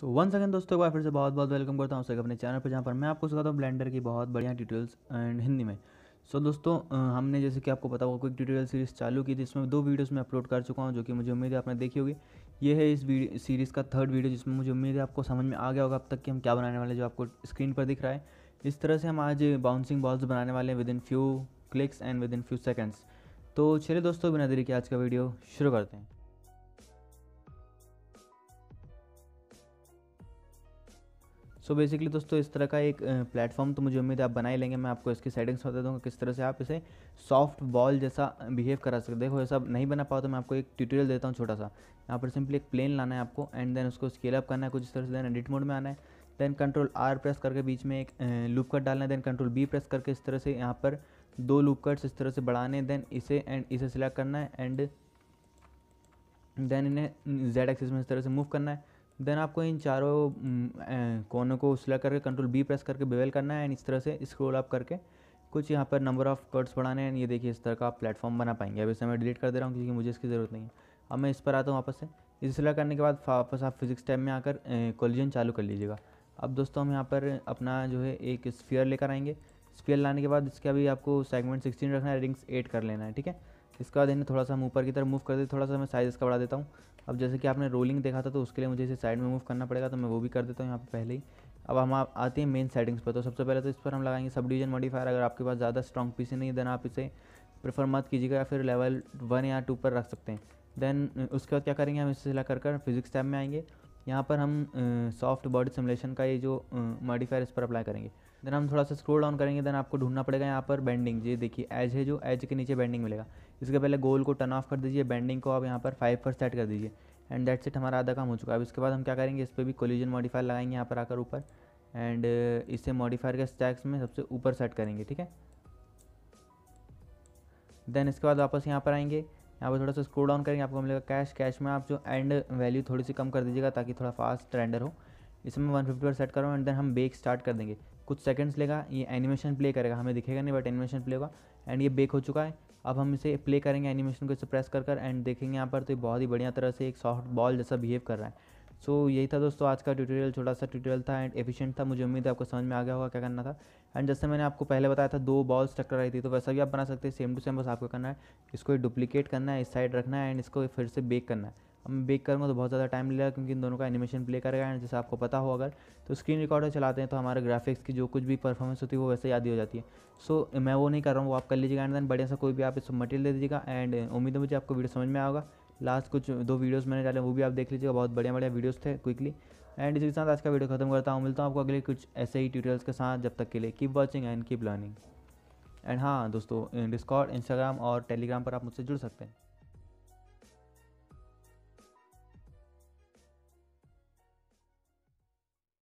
so one second दोस्तों एक बार फिर से बहुत बहुत वेलकम करता हूँ अपने चैनल पर जहाँ पर मैं आपको सिखाता हूँ ब्लेंडर की बहुत बढ़िया डिटेल्स एंड हिंदी में सो so, दोस्तों हमने जैसे कि आपको पता होगा क्विक ट्यूटोरियल सीरीज़ चालू की थी इसमें दो वीडियोस मैं अपलोड कर चुका हूँ जो कि मुझे उम्मीद है आपने देखी होगी ये है इस सीरीज़ का थर्ड वीडियो जिसमें मुझे उम्मीद है आपको समझ में आ गया होगा अब तक कि हम क्या बनाने वाले जो आपको स्क्रीन पर दिख रहा है इस तरह से हम आज बाउंसिंग बॉल्स बनाने वाले हैं within few clicks and within few seconds तो चलिए दोस्तों बिना देरी के आज का वीडियो शुरू करते हैं सो बेसिकली दोस्तों इस तरह का एक प्लेटफॉर्म तो मुझे उम्मीद है आप बनाई लेंगे मैं आपको इसकी सेटिंग्स बता दूंगा किस तरह से आप इसे सॉफ्ट बॉल जैसा बिहेव करा सकते हो ऐसा नहीं बना पाओ तो मैं आपको एक ट्यूटोरियल देता हूँ छोटा सा यहाँ पर सिंपली एक प्लेन लाना है आपको एंड देन उसको स्केल अप करना है कुछ इस तरह से देन एडिट मोड में आना है देन कंट्रोल आर प्रेस करके बीच में एक लूप कट डालना है देन कंट्रोल बी प्रेस करके इस तरह से यहाँ पर दो लूप कट्स इस तरह से बढ़ाने देन इसे एंड इसे सिलेक्ट करना है एंड देन इन्हें जेड एक्सिस में इस तरह से मूव करना है देन आपको इन चारों कोनों को सिलेक्ट करके कंट्रोल बी प्रेस करके बेवेल करना है एंड इस तरह से स्क्रोल अप करके कुछ यहाँ पर नंबर ऑफ़ कर्ड्स बढ़ाने हैं ये देखिए इस तरह का आप प्लेटफॉर्म बना पाएंगे अब इसे मैं डिलीट कर दे रहा हूँ क्योंकि मुझे इसकी ज़रूरत नहीं है अब मैं इस पर आता हूँ वापस से इसे सिलेक्ट करने के बाद वापस आप फिजिक्स टैब में आकर कोलिजन चालू कर लीजिएगा अब दोस्तों हम यहाँ पर अपना जो है एक स्पेयर लेकर आएंगे स्पेयर लाने के बाद इसका अभी आपको सेगमेंट सिक्सटीन रखना है रिंग्स एट कर लेना है ठीक है इसका देने थोड़ा सा हम ऊपर की तरफ मूव कर देते थोड़ा सा मैं साइज़ इसका बढ़ा देता हूँ अब जैसे कि आपने रोलिंग देखा था तो उसके लिए मुझे इसे साइड में मूव करना पड़ेगा तो मैं वो भी कर देता हूँ यहाँ पर पहले ही अब हम आप आते हैं मेन सेटिंग्स पर तो सबसे पहले तो इस पर हम लगाएंगे सब डिवीजन मॉडिफायर अगर आपके पास ज़्यादा स्ट्रॉन्ग पीसी नहीं देन आप इसे प्रेफर मत कीजिएगा या फिर लेवल वन या टू पर रख सकते हैं देन उसके बाद क्या करेंगे हम इसे सिला कर कर फिजिक्स टैब में आएंगे यहाँ पर हम सॉफ्ट बॉडी सिमुलेशन का ये जो मॉडिफायर इस पर अप्लाई करेंगे देन हम थोड़ा सा स्क्रोल डाउन करेंगे देन आपको ढूंढना पड़ेगा यहाँ पर बैंडिंग ये देखिए एज है जो एज के नीचे बैंडिंग मिलेगा इसके पहले गोल को टर्न ऑफ कर दीजिए बैंडिंग को आप यहाँ पर फाइव पर सेट कर दीजिए एंड दैट सेट हमारा आधा काम हो चुका है अब इसके बाद हम क्या करेंगे इस पर भी कोलिजन मॉडिफायर लगाएंगे यहाँ पर आकर ऊपर एंड uh, इसे मॉडिफायर के स्टैक्स में सबसे ऊपर सेट करेंगे ठीक है देन इसके बाद वापस यहाँ पर आएंगे यहाँ पर थोड़ा सा स्क्रोल डाउन करेंगे आपको मिलेगा कैश कैश में आप जो एंड वैल्यू थोड़ी सी कम कर दीजिएगा ताकि थोड़ा फास्ट रेंडर हो इसमें वन फिफ्टी पर सेट करो एंड देन हम बेक स्टार्ट कर देंगे कुछ सेकंड्स लेगा ये एनिमेशन प्ले करेगा हमें दिखेगा नहीं बट एनिमेशन प्ले होगा एंड ये बेक हो चुका है अब हम इसे प्ले करेंगे एनिमेशन को इसे प्रेस कर कर एंड देखेंगे यहाँ पर तो ये बहुत ही बढ़िया तरह से एक सॉफ्ट बॉल जैसा बिहेव कर रहा है सो so, यही था दोस्तों आज का ट्यूटोरियल छोटा सा ट्यूटोरियल था एंड एफिशिएंट था मुझे उम्मीद है आपको समझ में आ गया होगा क्या करना था एंड जैसे मैंने आपको पहले बताया था दो बॉल्स टक्कर रही थी तो वैसा भी आप बना सकते हैं सेम टू सेम बस आपको करना है इसको डुप्लीकेट करना है इस साइड रखना है एंड इसको फिर से बेक करना है अब बेक करूँगा तो बहुत ज़्यादा टाइम लेगा क्योंकि इन दोनों का एनिमेशन प्ले करेगा एंड जैसे आपको पता हो अगर तो स्क्रीन रिकॉर्डर चलाते हैं तो हमारे ग्राफिक्स की जो कुछ भी परफॉर्मेंस होती है वो वैसे याद ही हो जाती है सो so, मैं वो नहीं कर रहा हूँ वो आप कर लीजिएगा एंड देन बढ़िया सा कोई भी आप इसको मटेरियल दे दीजिएगा एंड उम्मीद है मुझे आपको वीडियो समझ में आएगा लास्ट कुछ दो वीडियोज़ मैंने डाले वो भी आप देख लीजिएगा बहुत बढ़िया बढ़िया वीडियोज़ थे क्विकली एंड इसके साथ आज का वीडियो खत्म करता हूँ मिलता हूँ आपको अगले कुछ ऐसे ही ट्यूटोरियल्स के साथ जब तक के लिए keep watching and keep learning and हाँ दोस्तों डिस्कॉर्ड इंस्टाग्राम और टेलीग्राम पर आप मुझसे जुड़ सकते हैं